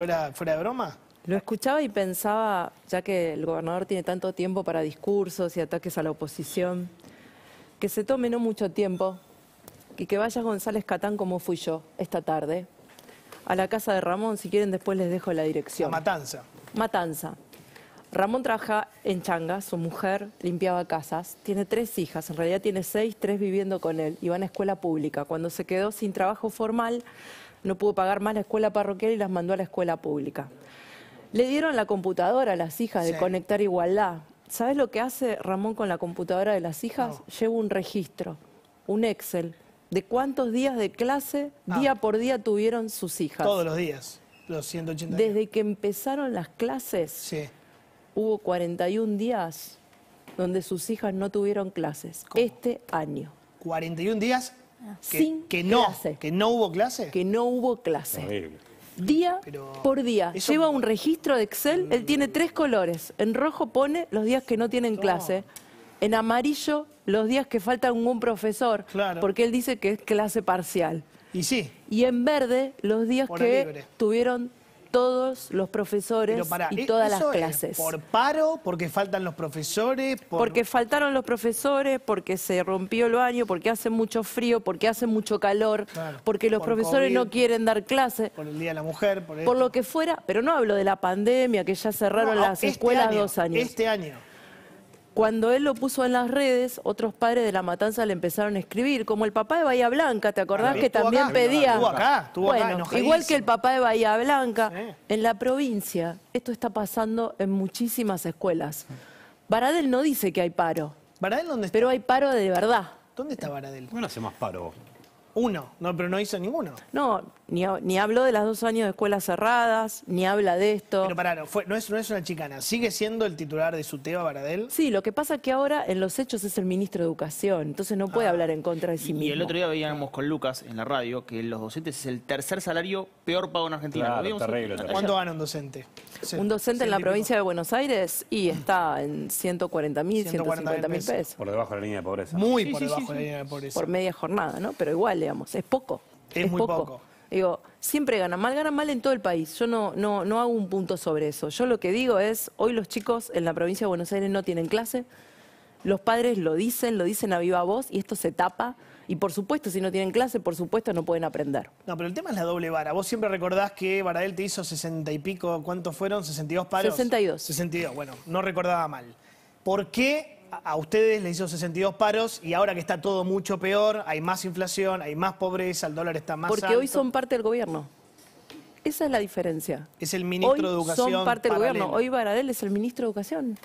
Fuera, de broma. Lo escuchaba y pensaba, ya que el gobernador tiene tanto tiempo para discursos y ataques a la oposición, que se tome no mucho tiempo y que vaya González Catán como fui yo esta tarde, a la casa de Ramón, si quieren después les dejo la dirección. Matanza. Matanza. Ramón trabaja en Changa, su mujer limpiaba casas, tiene tres hijas, en realidad tiene seis, tres viviendo con él, y van a escuela pública. Cuando se quedó sin trabajo formal, no pudo pagar más la escuela parroquial y las mandó a la escuela pública. Le dieron la computadora a las hijas de Conectar Igualdad. ¿Sabes lo que hace Ramón con la computadora de las hijas? Llevo Lleva un registro, un Excel, de cuántos días de clase, ah. día por día, tuvieron sus hijas. Todos los días, los 180 Desde que empezaron las clases, hubo 41 días donde sus hijas no tuvieron clases. Este año. 41 días Ah. Que, Sin no, ¿Que no hubo clase? Que no hubo clase. Día por día. Lleva un registro de Excel, él tiene tres colores. En rojo pone los días que no tienen clase. En amarillo, los días que falta un profesor, Claro. porque él dice que es clase parcial. Y sí, Y en verde, los días que tuvieron todos los profesores y ¿e todas las clases. ¿Por paro? ¿Porque faltan los profesores? Porque faltaron los profesores, porque se rompió el baño, porque hace mucho frío, porque hace mucho calor, porque los profesores no quieren dar clases. Por el Día de la Mujer, por, por lo que fuera, pero no hablo de la pandemia, que ya cerraron las este escuelas dos años. Este año. Cuando él lo puso en las redes, otros padres de la matanza le empezaron a escribir, como el papá de Bahía Blanca, ¿te acordás ah, que también pedía? Estuvo acá, estuvo igual que el papá de Bahía Blanca, en la provincia, esto está pasando en muchísimas escuelas. Baradel no dice que hay paro. ¿Baradel dónde está? Pero hay paro de verdad. ¿Dónde está Baradel? No hace más paro. Uno, no, pero no hizo ninguno. No, ni, habló de las dos años de escuelas cerradas, ni habla de esto. Pero pará, no, es, no es una chicana. ¿Sigue siendo el titular de su tema Baradel? Sí, lo que pasa es que ahora en los hechos es el ministro de Educación, entonces no puede ah. hablar en contra de sí mismo. Y el otro día veíamos con Lucas en la radio que los docentes es el tercer salario peor pago en Argentina. ¿Cuánto gana un docente? un docente en la provincia de Buenos Aires y está en 140 mil, 150 mil pesos. Por debajo de la línea de pobreza. Muy por debajo de la línea de pobreza. Por media jornada, ¿no? Pero igual, digamos, es poco. Es, muy poco. Digo, siempre ganan mal, ganan mal en todo el país. Yo no, no, no hago un punto sobre eso. Yo lo que digo es, hoy los chicos en la provincia de Buenos Aires no tienen clase, los padres lo dicen, lo dicen a viva voz y esto se tapa. Y por supuesto, si no tienen clase, por supuesto no pueden aprender. No, pero el tema es la doble vara. Vos siempre recordás que Baradel te hizo sesenta y pico, ¿cuántos fueron? ¿62 paros? 62. 62, bueno, no recordaba mal. ¿Por qué a ustedes les hizo 62 paros y ahora que está todo mucho peor, hay más inflación, hay más pobreza, el dólar está más Porque hoy son parte del gobierno. Esa es la diferencia. Es el ministro de Educación. Son parte del gobierno. Hoy Baradel es el ministro de Educación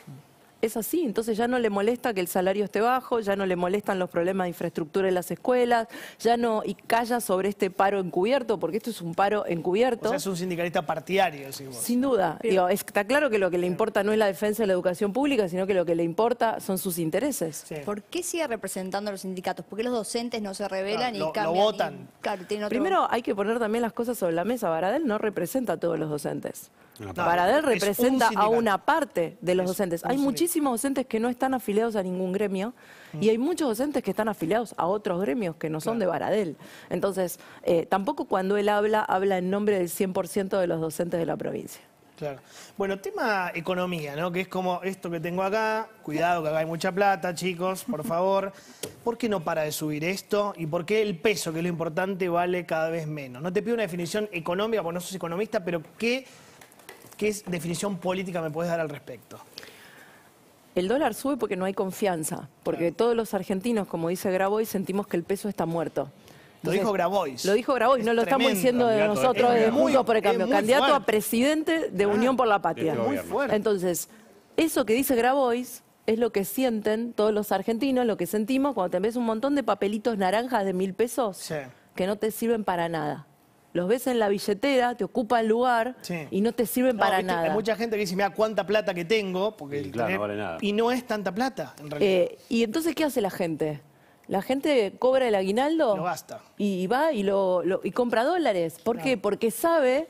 es así. Entonces ya no le molesta que el salario esté bajo, ya no le molestan los problemas de infraestructura en las escuelas, ya no, y calla sobre este paro encubierto, porque esto es un paro encubierto. O sea, es un sindicalista partidario, Sin duda. está claro que lo que le importa no es la defensa de la educación pública, sino que lo que le importa son sus intereses. ¿Por qué sigue representando a los sindicatos? ¿Por qué los docentes no se revelan y cambian? Lo votan. Primero hay que poner también las cosas sobre la mesa. Baradel no representa a todos los docentes. Baradel representa a una parte de los docentes. Hay muchísimos muchísimos docentes que no están afiliados a ningún gremio y mm. hay muchos docentes que están afiliados a otros gremios que no son de Baradel. Entonces, eh, tampoco cuando él habla, habla en nombre del 100% de los docentes de la provincia. Claro. Bueno, tema economía, ¿no? Que es como esto que tengo acá, cuidado que acá hay mucha plata, chicos, por favor. ¿Por qué no para de subir esto? ¿Y por qué el peso, que es lo importante, vale cada vez menos? No te pido una definición económica, porque no sos economista, pero ¿qué, qué definición política me puedes dar al respecto? El dólar sube porque no hay confianza, porque todos los argentinos, como dice Grabois, sentimos que el peso está muerto. lo dijo Grabois. Lo dijo Grabois, no lo estamos diciendo de nosotros, de Mundo por el Cambio, candidato a presidente de Unión por la este Patria. Muy fuerte. Entonces, eso que dice Grabois es lo que sienten todos los argentinos, lo que sentimos cuando te ves un montón de papelitos naranjas de mil pesos que no te sirven para nada los ves en la billetera, te ocupa el lugar y no te sirven para nada. Hay mucha gente que dice, mira cuánta plata que tengo, porque y, no es tanta plata, en realidad. Eh, y entonces, ¿qué hace la gente? La gente cobra el aguinaldo. Y va y, y compra dólares. ¿Por qué? Porque sabe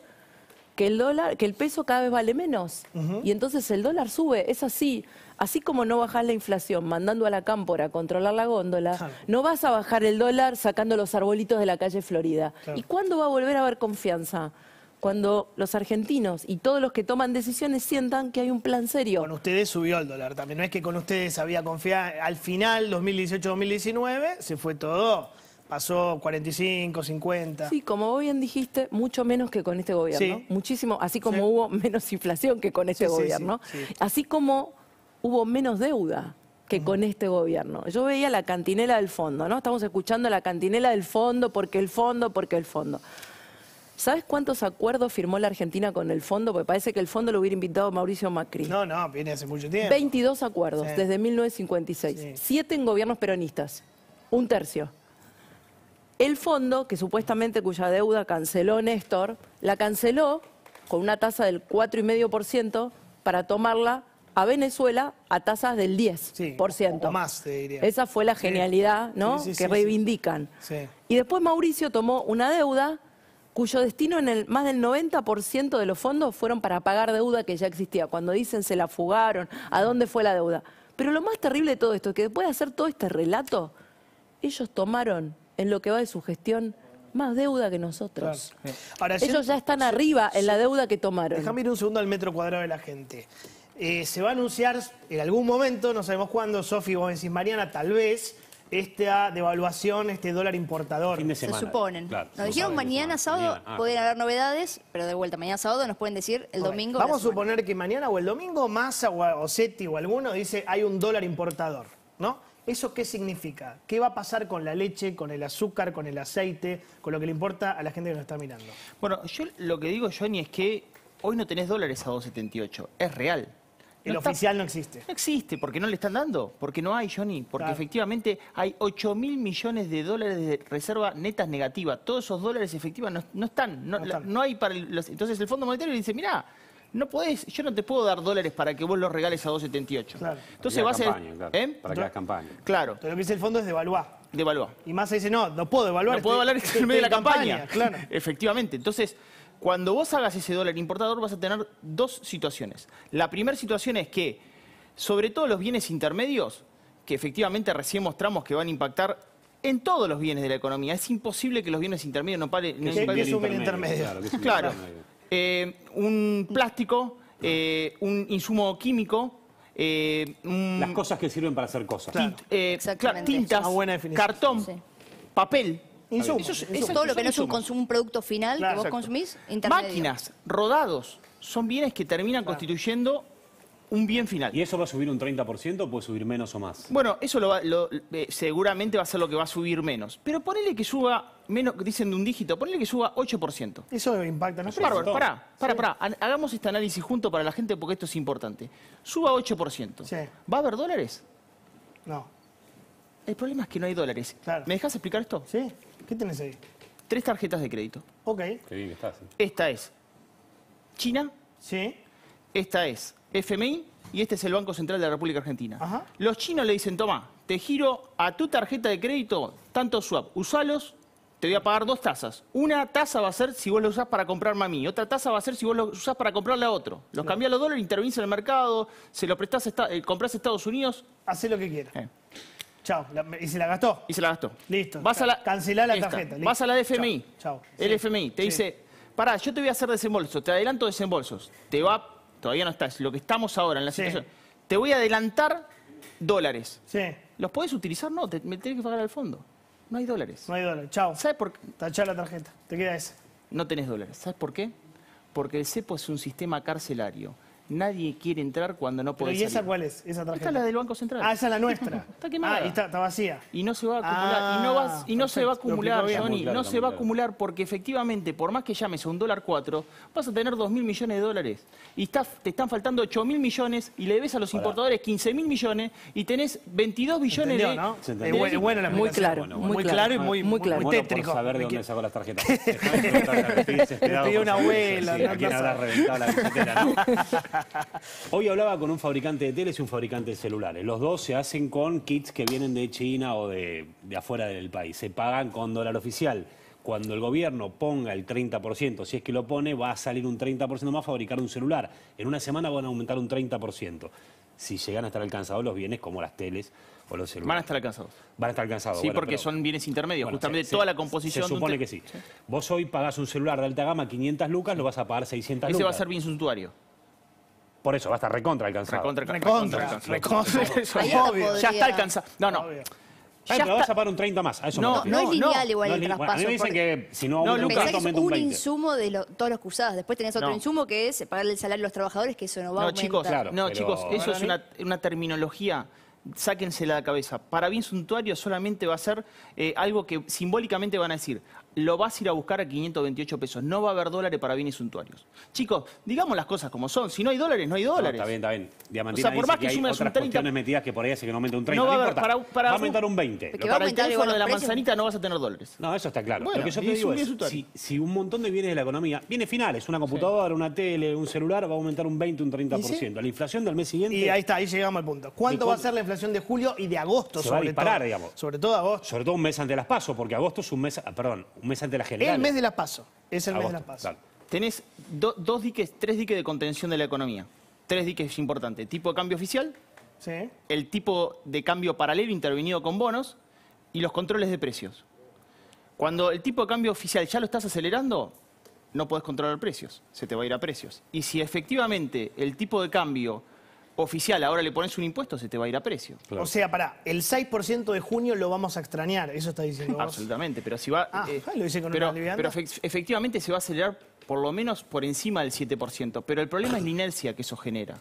que el dólar, que el peso cada vez vale menos. Y entonces el dólar sube, es así. Así como no bajás la inflación mandando a la cámpora a controlar la góndola, no vas a bajar el dólar sacando los arbolitos de la calle Florida. ¿Y cuándo va a volver a haber confianza? cuando los argentinos y todos los que toman decisiones sientan que hay un plan serio. Con ustedes subió el dólar también, no es que con ustedes había confianza. Al final, 2018-2019, se fue todo pasó 45, 50. Sí, como vos bien dijiste, mucho menos que con este gobierno. Muchísimo, así como hubo menos inflación que con este gobierno. Así como hubo menos deuda que con este gobierno. Yo veía la cantinela del fondo, ¿no? Estamos escuchando la cantinela del fondo, porque el fondo, porque el fondo. ¿Sabes cuántos acuerdos firmó la Argentina con el fondo? Porque parece que el fondo lo hubiera invitado Mauricio Macri. No, no, viene hace mucho tiempo. 22 acuerdos desde 1956. Siete en gobiernos peronistas. Un tercio. El fondo, que supuestamente cuya deuda canceló Néstor, la canceló con una tasa del 4,5% para tomarla a Venezuela a tasas del 10%. Sí, más, Esa fue la genialidad ¿no? que reivindican. Y después Mauricio tomó una deuda cuyo destino en el más del 90% de los fondos fueron para pagar deuda que ya existía. Cuando dicen se la fugaron, ¿a dónde fue la deuda? Pero lo más terrible de todo esto es que después de hacer todo este relato, ellos tomaron en lo que va de su gestión más deuda que nosotros. Ellos ya están arriba en la deuda que tomaron. Déjame ir un segundo al metro cuadrado de la gente. Eh, se va a anunciar en algún momento, no sabemos cuándo, Sofi, vos decís, Mariana, tal vez, esta devaluación, este dólar importador. Se suponen. nos dijeron mañana sábado, ah, pueden haber novedades, pero de vuelta, mañana sábado nos pueden decir el domingo. Vamos a suponer que mañana o el domingo Massa o, o o alguno dice hay un dólar importador, ¿no? ¿Eso qué significa? ¿Qué va a pasar con la leche, con el azúcar, con el aceite, con lo que le importa a la gente que nos está mirando? Bueno, yo lo que digo, Johnny, es que hoy no tenés dólares a 2.78. Es real. El oficial no existe. No existe, porque no le están dando, porque no hay, Johnny, porque efectivamente hay 8 mil millones de dólares de reserva netas negativa. Todos esos dólares efectivos no, están, no, hay para... entonces el Fondo Monetario dice, mirá, no podés, yo no te puedo dar dólares para que vos los regales a 2.78. Claro. Entonces va a ser... ¿Eh? Para que hagas campaña. Claro. pero lo que dice el fondo es devaluar. Devaluar. Y más dice, no, no puedo devaluar. No puedo este devaluar en este medio de la campaña. Claro. Efectivamente. Entonces, cuando vos hagas ese dólar importador vas a tener dos situaciones. La primera situación es que, sobre todo los bienes intermedios, que efectivamente recién mostramos que van a impactar en todos los bienes de la economía. Es imposible que los bienes intermedios no paguen. No que, sí. intermedio, Claro. Eh, un plástico, eh, un insumo químico. Eh, Las cosas que sirven para hacer cosas. tintas, cartón, papel. Eso, es, todo lo que no es un, consumo, un producto final que vos consumís, Máquinas, rodados, son bienes que terminan constituyendo un bien final. ¿Y eso va a subir un 30% o puede subir menos o más? Bueno, eso lo eh, seguramente va a ser lo que va a subir menos. Pero ponele que suba, menos, dicen de un dígito, ponele que suba 8%. Eso impacta en el suba. Bárbaro, pará, pará, pará. Hagamos este análisis junto para la gente porque esto es importante. Suba 8%. ¿Va a haber dólares? No. El problema es que no hay dólares. ¿Me dejas explicar esto? Sí. ¿Qué tenés ahí? Tres tarjetas de crédito. Ok. Esta es China. Sí. Esta es FMI y este es el Banco Central de la República Argentina. Los chinos le dicen, toma, te giro a tu tarjeta de crédito tanto swap, usalos, te voy a pagar dos tasas. Una tasa va a ser si vos lo usás para comprar a otra tasa va a ser si vos lo usás para comprarle a otro. Los claro. cambiás los dólares, intervenís en el mercado, se lo prestás, eh, comprás Estados Unidos. Hacé lo que quieras. Eh. Chao. ¿Y se la gastó? Y se la gastó. Listo. Vas a la, la tarjeta. Vas a la FMI. Chao. El FMI te dice, pará, yo te voy a hacer desembolso, te adelanto desembolsos. Te va todavía no estás, lo que estamos ahora en la situación, te voy a adelantar dólares. Sí. ¿Los podés utilizar? No, me tienes que pagar al fondo. No hay dólares. No hay dólares. Chao. ¿Sabes por qué? Tachá la tarjeta. Te queda esa. No tenés dólares. ¿Sabes por qué? Porque el CEPO es un sistema carcelario. Nadie quiere entrar cuando no puede ¿Y esa cuál es? Esa Esta es la del Banco Central. Ah, esa es la nuestra. está quemada. Ah, y está, vacía. Y no se va a acumular. y no, se va a acumular, Johnny. no se va a acumular porque efectivamente, por más que llames a un dólar cuatro, vas a tener dos mil millones de dólares. Y te están faltando ocho mil millones y le debes a los importadores 15 mil millones y tenés 22 billones de... ¿no? Es bueno, la muy claro, muy claro. Muy claro y muy, muy, claro. muy tétrico. Por saber de dónde sacó las tarjetas. Te una abuela. Hoy hablaba con un fabricante de teles y un fabricante de celulares. Los dos se hacen con kits que vienen de China o de, afuera del país. Se pagan con dólar oficial. Cuando el gobierno ponga el 30%, si es que lo pone, va a salir un 30% más fabricar un celular. En una semana van a aumentar un 30% si llegan a estar alcanzados los bienes como las teles o los celulares. Van a estar alcanzados. Van a estar alcanzados. Sí, porque son bienes intermedios, justamente toda la composición. Se supone que sí. Vos hoy pagás un celular de alta gama 500 lucas, lo vas a pagar 600 lucas. Ese va a ser bien suntuario. Por eso, va a estar recontra alcanzado. Recontra, recontra, recontra, recontra, obvio. Ya está alcanzado. No, no. Ya te vas a pagar un 30 más, No, no es lineal igual el traspaso. No, a mí me dicen que si no, no es un, un insumo de todos los cruzados. Después tenés otro insumo que es pagarle el salario a los trabajadores, que eso no va a aumentar. Chicos, claro, no, chicos, eso es una, terminología sáquensela de la cabeza. Para bien suntuario solamente va a ser eh, algo que simbólicamente van a decir lo vas a ir a buscar a 528 pesos. No va a haber dólares para bienes suntuarios. Chicos, digamos las cosas como son. Si no hay dólares, no hay dólares. está bien, está bien. Diamantina o sea, por más que, que hay 30... metidas que por ahí hace que no aumente un 30. No va, a haber, va a aumentar un 20. Porque para el teléfono de la manzanita no vas a tener dólares. No, eso está claro. Bueno, que yo te digo es, si, un montón de bienes de la economía, bienes finales, una computadora, una tele, un celular, va a aumentar un 20, un 30%. La inflación del mes siguiente... Y ahí está, ahí llegamos al punto. ¿Cuánto va a ser la inflación de julio y de agosto? Se sobre va a disparar, todo? digamos. Sobre todo agosto. Sobre todo un mes antes de las PASO, porque agosto es un mes... Ah, perdón, un mes antes de la general. El mes de las PASO. Es el mes de las PASO. Tenés dos diques, tres diques de contención de la economía. Tres diques importantes. Tipo de cambio oficial. Sí. El tipo de cambio paralelo intervenido con bonos. Y los controles de precios. Cuando el tipo de cambio oficial ya lo estás acelerando, no podés controlar precios, se te va a ir a precios. Y si efectivamente el tipo de cambio oficial, ahora le pones un impuesto, se te va a ir a precio. O sea, para el 6% de junio lo vamos a extrañar, eso está diciendo Absolutamente, pero si va... Ah, eh, ah, lo dice con pero, pero efectivamente se va a acelerar por lo menos por encima del 7%, pero el problema es la inercia que eso genera,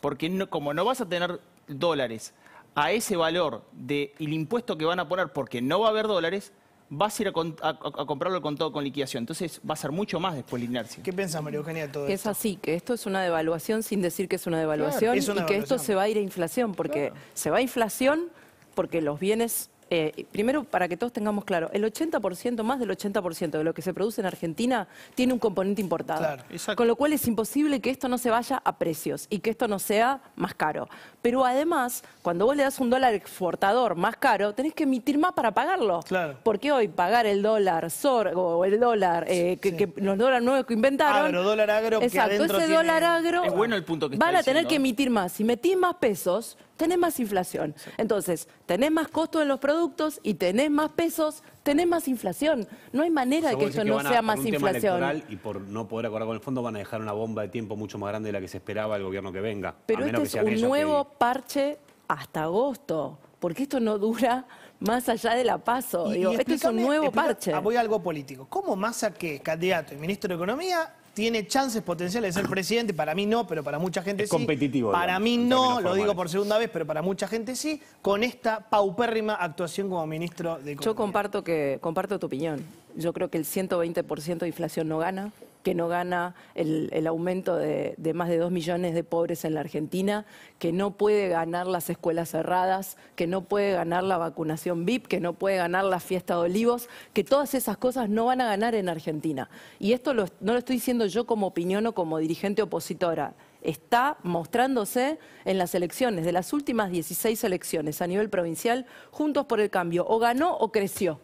porque como no vas a tener dólares a ese valor del impuesto que van a poner porque no va a haber dólares, vas a ir a, comprarlo con todo con liquidación. Entonces va a ser mucho más después la inercia. ¿Qué piensas, María Eugenia de todo que Es así, que esto es una devaluación sin decir que es una devaluación y que esto se va a ir a inflación, porque se va a inflación porque los bienes eh, primero, para que todos tengamos claro, el 80%, más del 80% de lo que se produce en Argentina tiene un componente importado. Con lo cual es imposible que esto no se vaya a precios y que esto no sea más caro. Pero además, cuando vos le das un dólar exportador más caro, tenés que emitir más para pagarlo. Claro. Porque hoy pagar el dólar sorgo o el dólar, eh, que, los dólares nuevos que inventaron... Agro, dólar agro. Exacto, ese dólar agro... Es bueno el punto que Van a tener que ¿eh? emitir más. Si metís más pesos tenés más inflación. Entonces, tenés más costo en los productos y tenés más pesos, tenés más inflación. No hay manera de que eso no sea más inflación. y por no poder acordar con el fondo van a dejar una bomba de tiempo mucho más grande de la que se esperaba el gobierno que venga. Pero este es un nuevo parche hasta agosto, porque esto no dura más allá de la paso. esto es un nuevo parche. Ah, voy algo político. ¿Cómo a que candidato y ministro de Economía, tiene chances potenciales de ser presidente, para mí no, pero para mucha gente sí. competitivo. Para mí no, lo digo por segunda vez, pero para mucha gente sí, con esta paupérrima actuación como ministro de Yo comparto, que, comparto tu opinión. Yo creo que el 120% de inflación no gana que no gana el, aumento de, más de dos millones de pobres en la Argentina, que no puede ganar las escuelas cerradas, que no puede ganar la vacunación VIP, que no puede ganar la fiesta de olivos, que todas esas cosas no van a ganar en Argentina. Y esto no lo estoy diciendo yo como opinión o como dirigente opositora está mostrándose en las elecciones, de las últimas 16 elecciones a nivel provincial, Juntos por el Cambio, o ganó o creció.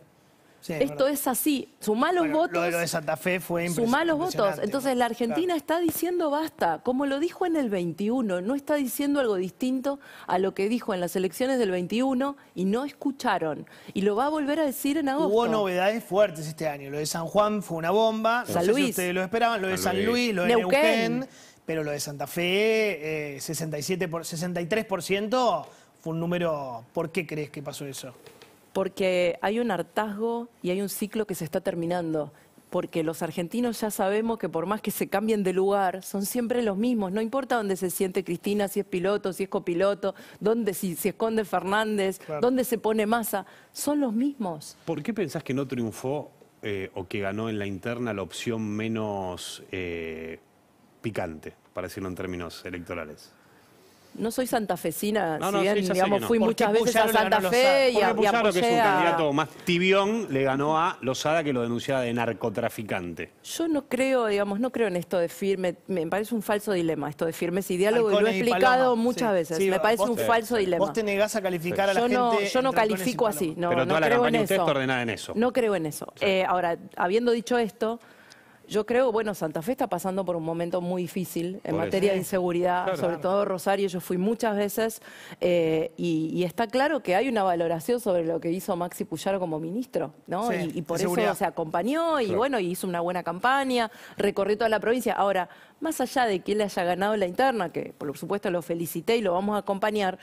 Esto es así. Sumá los votos. Lo de Santa Fe fue Sumá los votos. Entonces la Argentina está diciendo basta, como lo dijo en el 21, no está diciendo algo distinto a lo que dijo en las elecciones del 21 y no escucharon. Y lo va a volver a decir en agosto. Hubo novedades fuertes este año. Lo de San Juan fue una bomba. no sé Si ustedes lo esperaban. Lo de San, Luis. lo de Neuquén. Pero lo de Santa Fe, 67 eh, por, 63% fue un número. ¿Por qué crees que pasó eso? porque hay un hartazgo y hay un ciclo que se está terminando porque los argentinos ya sabemos que por más que se cambien de lugar, son siempre los mismos. No importa dónde se siente Cristina, si es piloto, si es copiloto, dónde si se esconde Fernández, dónde se pone masa, son los mismos. ¿Por qué pensás que no triunfó eh, o que ganó en la interna la opción menos eh, picante, para decirlo en términos electorales? No soy santafesina, si bien, digamos, fui muchas veces a Santa Fe y a, Puyaro, y que es un candidato más tibión, le ganó a Lozada que lo denunciaba de narcotraficante. Yo no creo, digamos, no creo en esto de firme. Me parece un falso dilema esto de firmes y diálogo y lo he explicado muchas veces. me parece un falso dilema. Vos te negás a calificar a la yo gente. No, yo no califico así, no, Pero toda la campaña en usted está ordenada en eso. No creo en eso. Eh, ahora, habiendo dicho esto... Yo creo, bueno, Santa Fe está pasando por un momento muy difícil en materia de inseguridad, sobre todo Rosario, yo fui muchas veces, eh, y, está claro que hay una valoración sobre lo que hizo Maxi Puyaro como ministro, ¿no? y, por eso se acompañó y bueno bueno, hizo una buena campaña, recorrió toda la provincia. Ahora, más allá de que él haya ganado la interna, que por supuesto lo felicité y lo vamos a acompañar,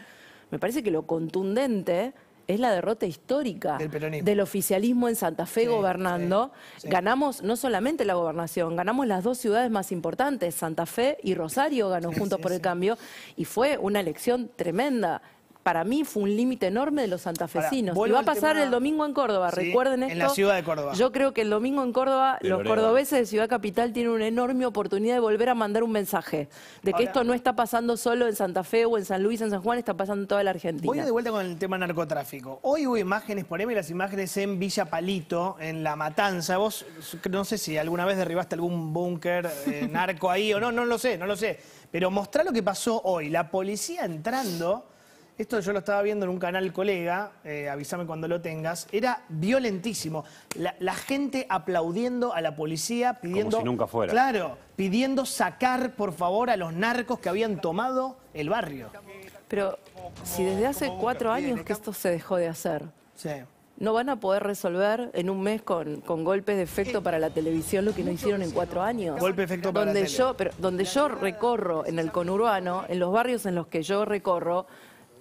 me parece que lo contundente es la derrota histórica del, oficialismo en Santa Fe gobernando. Ganamos no solamente la gobernación, ganamos las dos ciudades más importantes, Santa Fe y Rosario ganó Juntos por el Cambio, y fue una elección tremenda para mí fue un límite enorme de los santafesinos. y va a pasar el domingo en Córdoba, recuerden esto. En la ciudad de Córdoba. Yo creo que el domingo en Córdoba los cordobeses de Ciudad Capital tienen una enorme oportunidad de volver a mandar un mensaje de que esto no está pasando solo en Santa Fe o en San Luis, en San Juan, está pasando en toda la Argentina. Voy de vuelta con el tema narcotráfico. Hoy hubo imágenes, poneme las imágenes en Villa Palito, en La Matanza. Vos, no sé si alguna vez derribaste algún búnker eh, narco ahí o no, no lo sé, no lo sé. Pero mostrá lo que pasó hoy. La policía entrando esto yo lo estaba viendo en un canal colega, eh, avísame cuando lo tengas, era violentísimo. La, gente aplaudiendo a la policía, pidiendo... Como si nunca fuera. Claro, pidiendo sacar, por favor, a los narcos que habían tomado el barrio. Pero si desde hace cuatro años que esto se dejó de hacer... no van a poder resolver en un mes con, con golpes de efecto para la televisión lo que no hicieron en cuatro años. Golpe efecto para la yo, donde yo recorro en el conurbano, en los barrios en los que yo recorro,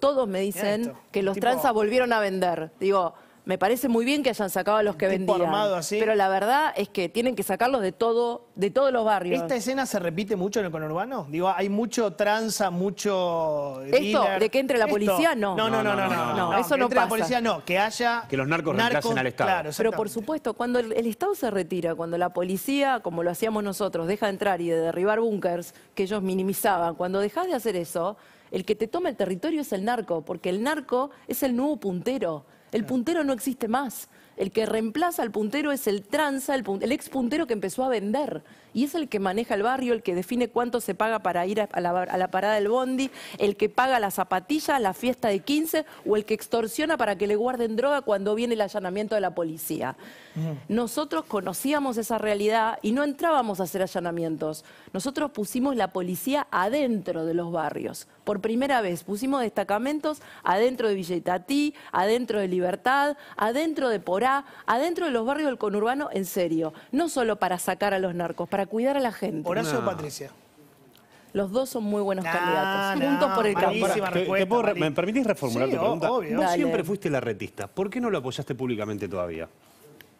todos me dicen que los transas volvieron a vender. Digo, me parece muy bien que hayan sacado a los que vendían. Pero la verdad es que tienen que sacarlos de todo, de todos los barrios. ¿Esta escena se repite mucho en el conurbano? Digo, hay mucho tranza, mucho. Esto, de que entre la policía, no. No no no, no. eso no entre la policía, no. Que haya. Que los narcos, retrasen al Estado. Claro, pero por supuesto, cuando el, el, Estado se retira, cuando la policía, como lo hacíamos nosotros, deja de entrar y de derribar búnkers que ellos minimizaban, cuando dejas de hacer eso el que te toma el territorio es el narco, porque el narco es el nuevo puntero. El puntero no existe más. El que reemplaza al puntero es el tranza, el, el ex puntero que empezó a vender y es el que maneja el barrio, el que define cuánto se paga para ir a la, parada del bondi, el que paga la zapatilla, la fiesta de 15 o el que extorsiona para que le guarden droga cuando viene el allanamiento de la policía. Nosotros conocíamos esa realidad y no entrábamos a hacer allanamientos. Nosotros pusimos la policía adentro de los barrios. Por primera vez pusimos destacamentos adentro de Villa adentro de Libertad, adentro de Porá, adentro de los barrios del conurbano en serio. No solo para sacar a los narcos, para cuidar a la gente. ¿Horacio o Patricia? Los dos son muy buenos candidatos. Juntos por el campo. ¿Me permitís reformular tu pregunta? obvio. siempre fuiste la retista. ¿Por qué no lo apoyaste públicamente todavía?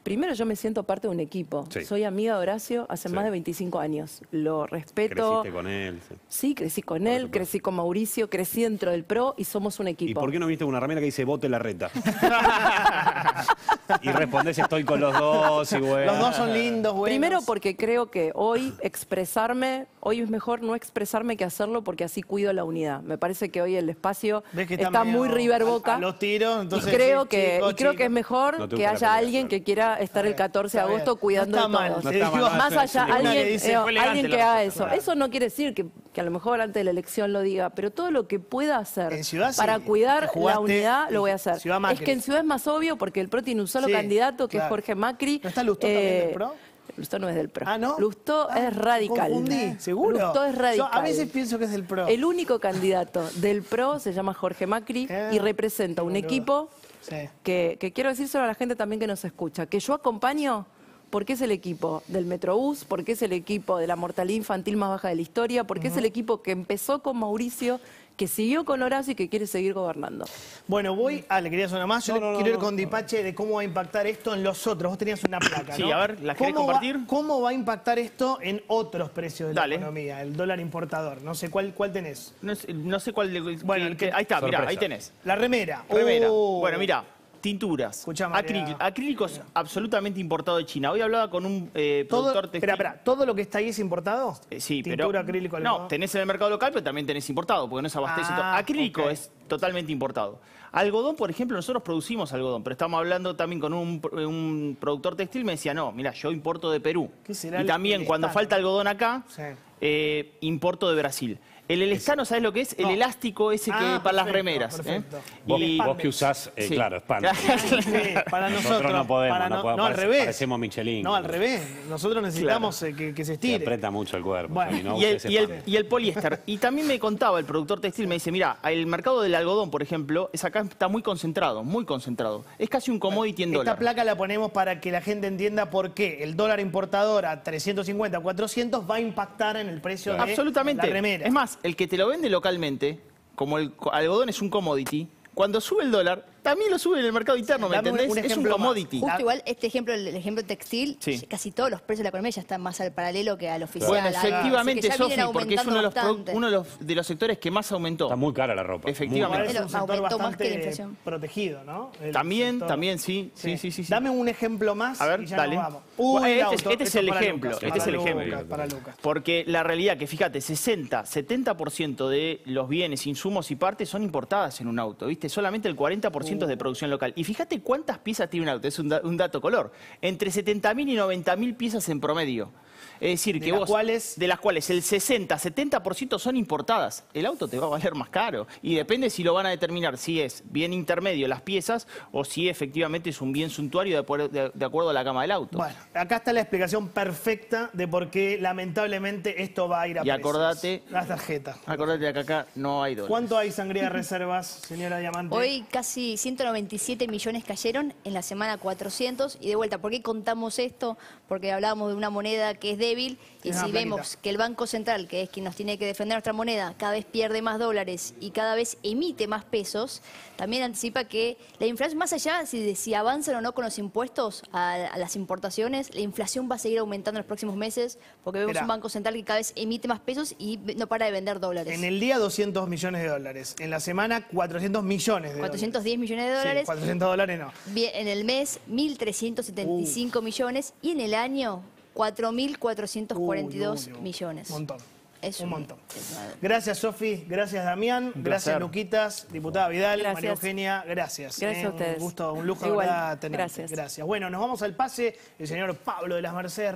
Primero yo me siento parte de un equipo. Soy amiga de Horacio hace más de 25 años. Lo respeto. Creciste con él. sí. crecí con él, crecí con Mauricio, crecí dentro del PRO y somos un equipo. ¿Y por qué no viste una ramera que dice vote la reta? y respondes estoy con los dos Los dos son lindos, Primero porque creo que hoy expresarme, hoy es mejor no expresarme que hacerlo porque así cuido la unidad. Me parece que hoy el espacio está, muy River Boca. los tiros, entonces, y creo, que, creo que es mejor que haya alguien que quiera estar el 14 de agosto cuidando a todos. Más allá, alguien que eh, haga eso. Eso no quiere decir que que a lo mejor antes de la elección lo diga, pero todo lo que pueda hacer para cuidar la unidad lo voy a hacer. Es que en Ciudad es más obvio porque el PRO tiene un solo candidato que es Jorge Macri. ¿No está Lustó también del eh, PRO? Lustó no es del PRO. Ah, ¿no? Lustó ah, es radical. Eh, seguro. Lustó es radical. a veces pienso que es del PRO. El único candidato del PRO se llama Jorge Macri y representa un equipo Que, que, quiero decírselo a la gente también que nos escucha, que yo acompaño por qué es el equipo del Metrobús, qué es el equipo de la mortalidad infantil más baja de la historia, porque qué es el equipo que empezó con Mauricio que siguió con Horacio y que quiere seguir gobernando. Bueno, voy a... ¿Le hacer una más? Yo quiero ir con Dipache de cómo va a impactar esto en los otros. Vos tenías una placa, Sí, a ver, ¿la querés compartir? ¿Cómo va a impactar esto en otros precios de la economía? El dólar importador. No sé, ¿cuál, cuál tenés? No, sé, cuál... Bueno, ahí está, mirá, ahí tenés. La remera. remera. Uh. Bueno, mira, Tinturas. Acrílico es acrílicos absolutamente importado de China. Hoy hablaba con un eh, productor textil. espera, espera, ¿todo lo que está ahí es importado? Eh, sí, pero, No, tenés en el mercado local, pero también tenés importado, porque no es abastecido. Ah, acrílico es totalmente importado. Algodón, por ejemplo, nosotros producimos algodón, pero estamos hablando también con un, productor textil, me decía, no, mira, yo importo de Perú. y también cuando falta algodón acá, eh, importo de Brasil. El elastano, ¿sabes lo que es? El elástico ese que ah, para las remeras. ¿eh? Vos, que usás, eh, claro, España. para nosotros, no podemos. no, al revés. Parecemos Michelin. No, al revés. Nosotros necesitamos eh, que, se estire. Se aprieta mucho el cuerpo. Y, el, y, el, poliéster. Y también me contaba el productor textil, me dice, mira, el mercado del algodón, por ejemplo, es acá está muy concentrado, muy concentrado. Es casi un commodity en Esta Esta placa la ponemos para que la gente entienda por qué el dólar importador a 350, 400 va a impactar en el precio de la remera. Es más, el que te lo vende localmente, como el algodón es un commodity, cuando sube el dólar, también lo sube en el mercado interno, ¿me entendés? es un commodity. Justo igual, este ejemplo, el ejemplo textil, casi todos los precios de la economía ya están más al paralelo que al oficial. Bueno, efectivamente, porque es uno, de los, sectores que más aumentó. Está muy cara la ropa. Efectivamente. es un más protegido, ¿no? También, también, sí, sí, Dame un ejemplo más A ver, dale. este es- el ejemplo, este es el ejemplo. para Lucas. Porque la realidad que, fíjate, 60, 70% de los bienes, insumos y partes son importadas en un auto, ¿viste? Solamente el 40% de producción local. Y fíjate cuántas piezas tiene un auto, es un, un dato color. Entre 70.000 y 90.000 piezas en promedio. Es decir, que vos, cuales... de las cuales el 60, 70% son importadas. El auto te va a valer más caro. Y depende si lo van a determinar, si es bien intermedio las piezas o si efectivamente es un bien suntuario de, acuerdo a la cama del auto. Bueno, acá está la explicación perfecta de por qué lamentablemente esto va a ir a Y acordate... Las tarjetas. Acordate que acá no hay dólares. ¿Cuánto hay sangría de reservas, señora Diamante? Hoy casi 197 millones cayeron, en la semana 400. Y de vuelta, ¿por qué contamos esto? Porque hablábamos de una moneda que es débil y si vemos que el Banco Central, que es quien nos tiene que defender nuestra moneda, cada vez pierde más dólares y cada vez emite más pesos, también anticipa que la inflación, más allá de si avanzan o no con los impuestos a, las importaciones, la inflación va a seguir aumentando en los próximos meses porque vemos un Banco Central que cada vez emite más pesos y no para de vender dólares. En el día 200 millones de dólares, en la semana 400 millones de 410 millones de dólares. 400 dólares no. en el mes 1.375 millones y en el año 4.442 millones. Un montón. Es un, montón. Gracias, Sofi. Gracias, Damián. Gracias, Luquitas. Diputada Vidal, María Eugenia. Gracias. Gracias eh. a ustedes. Un gusto, un lujo, Gracias. Bueno, nos vamos al pase. El señor Pablo de las Mercedes